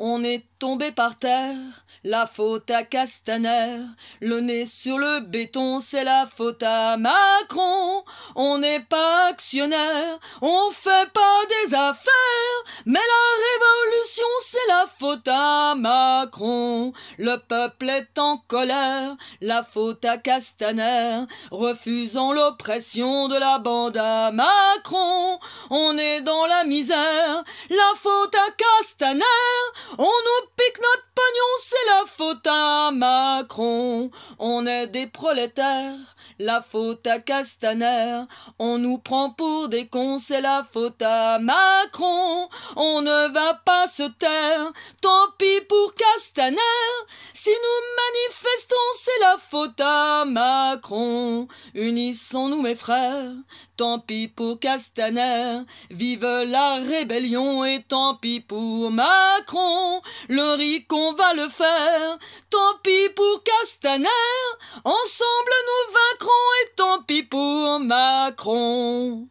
On est tombé par terre, la faute à Castaner, le nez sur le béton, c'est la faute à Macron. On n'est pas actionnaire, on fait pas des affaires, mais la révolution, c'est la faute à Macron. Le peuple est en colère, la faute à Castaner, refusant l'oppression de la bande à Macron. On est dans la misère, la faute à Castaner. On nous pique notre pognon, c'est la faute à Macron. On est des prolétaires, la faute à Castaner. On nous prend pour des cons, c'est la faute à Macron. On ne va pas se taire, tant pis pour Castaner. Si nous manifestons c'est la faute à Macron. Unissons-nous, mes frères, tant pis pour Castaner. Vive la rébellion et tant pis pour Macron. Le riz va le faire, tant pis pour Castaner. Ensemble, nous vaincrons et tant pis pour Macron.